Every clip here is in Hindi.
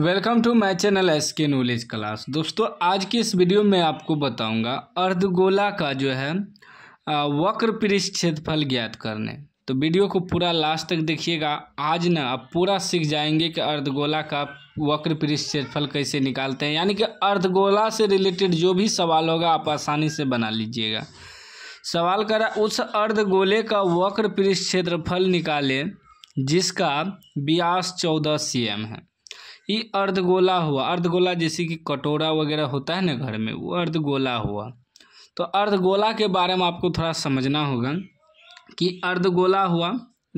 welcome to my channel S K knowledge class दोस्तों आज की इस वीडियो में आपको बताऊंगा अर्धगोला का जो है वक्र पृष्ठ क्षेत्रफल ज्ञात करने तो वीडियो को पूरा लास्ट तक देखिएगा आज ना आप पूरा सीख जाएंगे कि अर्धगोला का वक्र पृष्ठ क्षेत्रफल कैसे निकालते हैं यानी कि अर्धगोला से रिलेटेड जो भी सवाल होगा आप आसानी से बना लीजिएगा सवाल करा उस अर्धगोले का वक्र पृष्ठ क्षेत्रफल निकालें जिसका ब्यास चौदह सी है ये अर्धगोला हुआ अर्धगोला जैसे कि कटोरा वगैरह होता है ना घर में वो अर्धगोला हुआ तो अर्धगोला के बारे में आपको थोड़ा समझना होगा कि अर्धगोला हुआ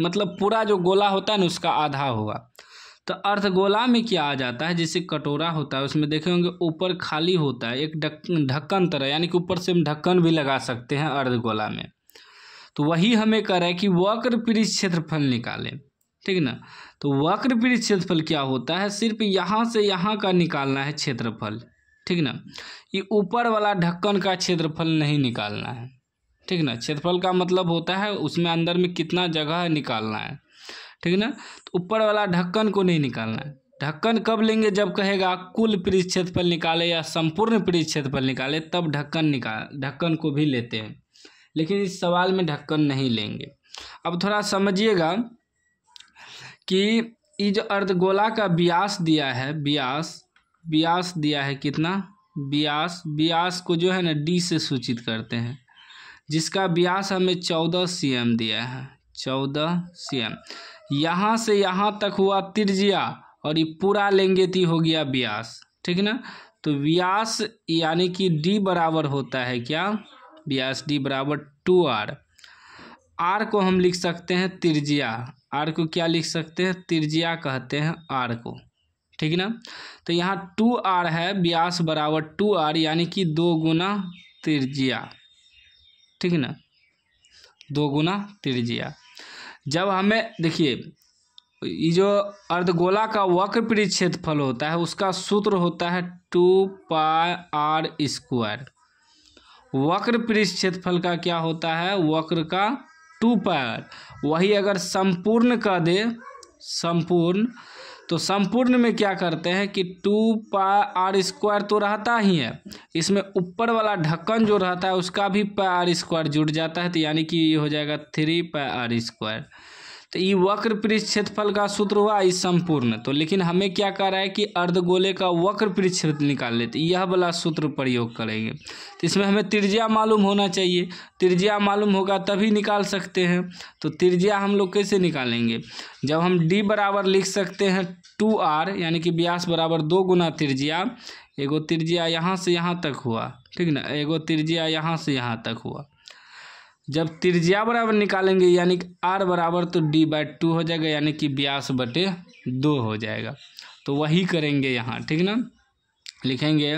मतलब पूरा जो गोला होता है ना उसका आधा हुआ तो अर्धगोला में क्या आ जाता है जैसे कटोरा होता है उसमें देखे होंगे ऊपर खाली होता है एक ढक्कन तरह यानी कि ऊपर से हम ढक्कन भी लगा सकते हैं अर्धगोला में तो वही हमें कर रहा है कि वक्र पीड़ित क्षेत्रफल निकालें ठीक ना तो वक्र पीड़ित क्षेत्रफल क्या होता है सिर्फ यहाँ से यहाँ का निकालना है क्षेत्रफल ठीक ना ये ऊपर वाला ढक्कन का क्षेत्रफल नहीं निकालना है ठीक ना क्षेत्रफल का मतलब होता है उसमें अंदर में कितना जगह निकालना है ठीक ना तो ऊपर वाला ढक्कन को नहीं निकालना है ढक्कन कब लेंगे जब कहेगा कुल पीड़ित क्षेत्रफल निकाले या संपूर्ण पीड़ित क्षेत्रफल निकाले तब ढक्कन निकाल ढक्कन को भी लेते हैं लेकिन इस सवाल में ढक्कन नहीं लेंगे अब थोड़ा समझिएगा कि ये जो अर्धगोला का व्यास दिया है ब्यास व्यास दिया है कितना ब्यास ब्यास को जो है ना डी से सूचित करते हैं जिसका ब्यास हमें चौदह सी एम दिया है चौदह सी एम यहाँ से यहाँ तक हुआ त्रिज्या और ये पूरा लेंगे तो हो गया ब्यास ठीक ना तो व्यास यानी कि डी बराबर होता है क्या ब्यास डी बराबर टू आर आर को हम लिख सकते हैं त्रिज्या आर को क्या लिख सकते हैं त्रिज्या कहते हैं आर को ठीक है ना तो यहाँ टू आर है व्यास बराबर टू आर यानी कि दो गुना त्रिज्या ठीक है ना दो गुना त्रिज्या जब हमें देखिए ये जो अर्धगोला का वक्र परिच्छेदफल होता है उसका सूत्र होता है टू पाई आर स्क्वायर वक्र परिच्छेदफल का क्या होता है वक्र का टू पर वही अगर संपूर्ण कह दे संपूर्ण तो संपूर्ण में क्या करते हैं कि टू पा आर स्क्वायर तो रहता ही है इसमें ऊपर वाला ढक्कन जो रहता है उसका भी पा आर स्क्वायर जुड़ जाता है तो यानी कि ये हो जाएगा थ्री पा आर स्क्वायर तो ये वक्र पृष्ठ क्षेत्रफल का सूत्र हुआ इस संपूर्ण तो लेकिन हमें क्या कह रहा है कि अर्धगोले का वक्र पृष्ठ निकाल लेते यह वाला सूत्र प्रयोग करेंगे तो इसमें हमें त्रिज्या मालूम होना चाहिए त्रिज्या मालूम होगा तभी निकाल सकते हैं तो त्रिज्या हम लोग कैसे निकालेंगे जब हम डी बराबर लिख सकते हैं टू आर यानी कि ब्यास बराबर दो गुना त्रिज्या एगो त्रिज्या यहाँ से यहाँ तक हुआ ठीक ना एगो त्रिज्या यहाँ से यहाँ तक हुआ जब त्रिज्या बराबर निकालेंगे यानी कि आर बराबर तो डी बाई टू हो जाएगा यानी कि ब्यास बटे दो हो जाएगा तो वही करेंगे यहाँ ठीक ना लिखेंगे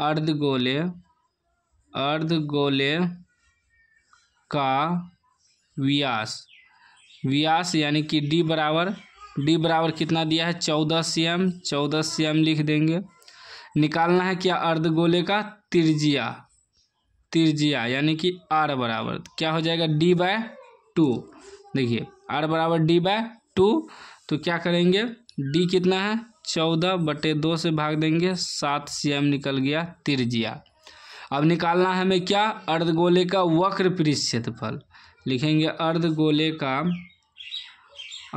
अर्ध गोले अर्ध गोले का व्यास व्यास यानी कि डी बराबर डी बराबर कितना दिया है चौदह सी एम चौदह सी एम लिख देंगे निकालना है क्या अर्ध गोले का त्रिज्या त्रिज्या यानी कि आर बराबर तो क्या हो जाएगा डी बाय टू देखिए आर बराबर डी बाय टू तो क्या करेंगे डी कितना है चौदह बटे दो से भाग देंगे सात सी एम निकल गया त्रिज्या अब निकालना है हमें क्या अर्धगोले का वक्र परिक्षेत्रफल लिखेंगे अर्धगोले का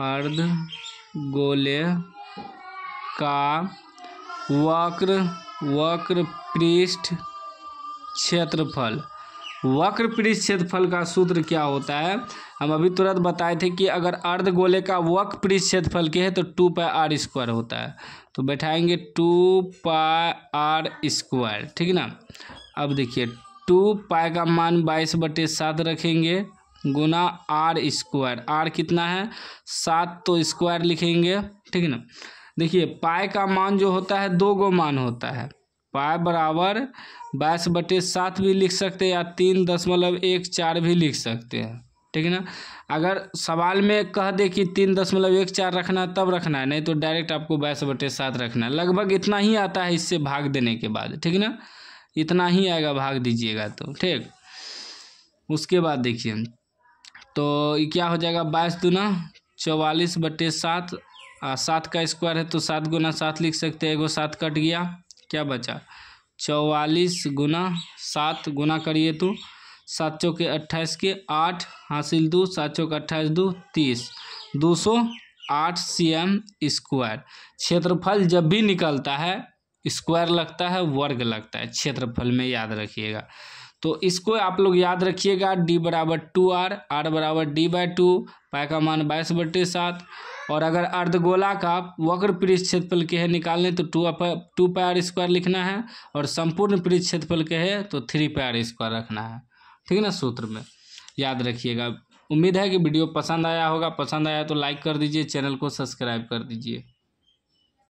अर्ध गोले का वक्र वक्र पृष्ठ क्षेत्रफल वक्र पृष्ठ क्षेत्रफल का सूत्र क्या होता है हम अभी तुरंत बताए थे कि अगर अर्ध गोले का वक्र पृष्ठ क्षेत्रफल के है तो टू पाई आर स्क्वायर होता है तो बैठाएंगे टू पाई आर स्क्वायर ठीक ना अब देखिए टू पाई का मान बाईस बटे सात रखेंगे गुना आर स्क्वायर आर कितना है सात तो स्क्वायर लिखेंगे ठीक ना देखिए पाई का मान जो होता है दो गो मान होता है पाए बराबर बाईस बटे सात भी लिख सकते हैं या तीन दशमलव एक चार भी लिख सकते हैं ठीक है ना अगर सवाल में कह दे कि तीन दशमलव एक चार रखना है तब रखना है नहीं तो डायरेक्ट आपको बाईस बटे सात रखना है लगभग इतना ही आता है इससे भाग देने के बाद ठीक है ना इतना ही आएगा भाग दीजिएगा तो ठीक उसके बाद देखिए तो ये क्या हो जाएगा बाईस दुना चौवालीस बटे सात सात का स्क्वायर है तो सात गुना सात लिख सकते हैं एगो सात कट गया क्या बचा चौवालीस गुना सात गुना करिए तो सात सौ के अट्ठाईस के आठ हासिल दो सात सौ के अट्ठाईस दो तीस दो सौ आठ सी एम स्क्वायर क्षेत्रफल जब भी निकलता है स्क्वायर लगता है वर्ग लगता है क्षेत्रफल में याद रखिएगा तो इसको आप लोग याद रखिएगा डी बराबर टू आर आर बराबर डी बाई टू पाई का मान बाईस बट्टे सात और अगर अर्धगोला का वक्र पृष्ठ क्षेत्रफल के है निकालने तो टू टू पायर स्क्वायर लिखना है और संपूर्ण पृष्ठ क्षेत्रफल के है तो थ्री पायर स्क्वायर रखना है ठीक है ना सूत्र में याद रखिएगा उम्मीद है कि वीडियो पसंद आया होगा पसंद आया तो लाइक कर दीजिए चैनल को सब्सक्राइब कर दीजिए